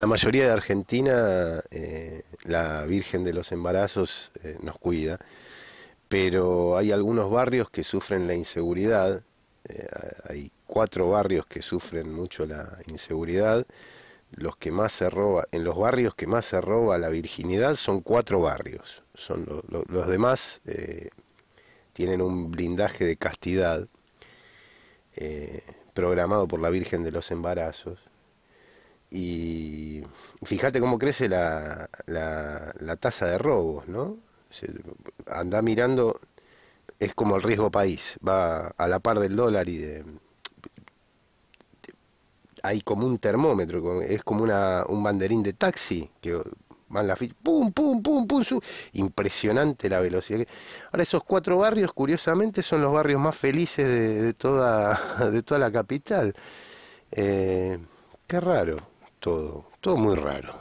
La mayoría de Argentina, eh, la Virgen de los Embarazos eh, nos cuida, pero hay algunos barrios que sufren la inseguridad, eh, hay cuatro barrios que sufren mucho la inseguridad, los que más se roba, en los barrios que más se roba la virginidad son cuatro barrios, son los demás tienen un blindaje de castidad programado por la Virgen de los Embarazos y fíjate cómo crece la, la, tasa de robos, ¿no? anda mirando, es como el riesgo país, va a la par del dólar y de... Hay como un termómetro, es como un banderín de taxi que van la fichas, pum, pum, pum, pum, impresionante la velocidad. Ahora esos cuatro barrios, curiosamente, son los barrios más felices de, de toda, de toda la capital. Eh, qué raro todo, todo muy raro.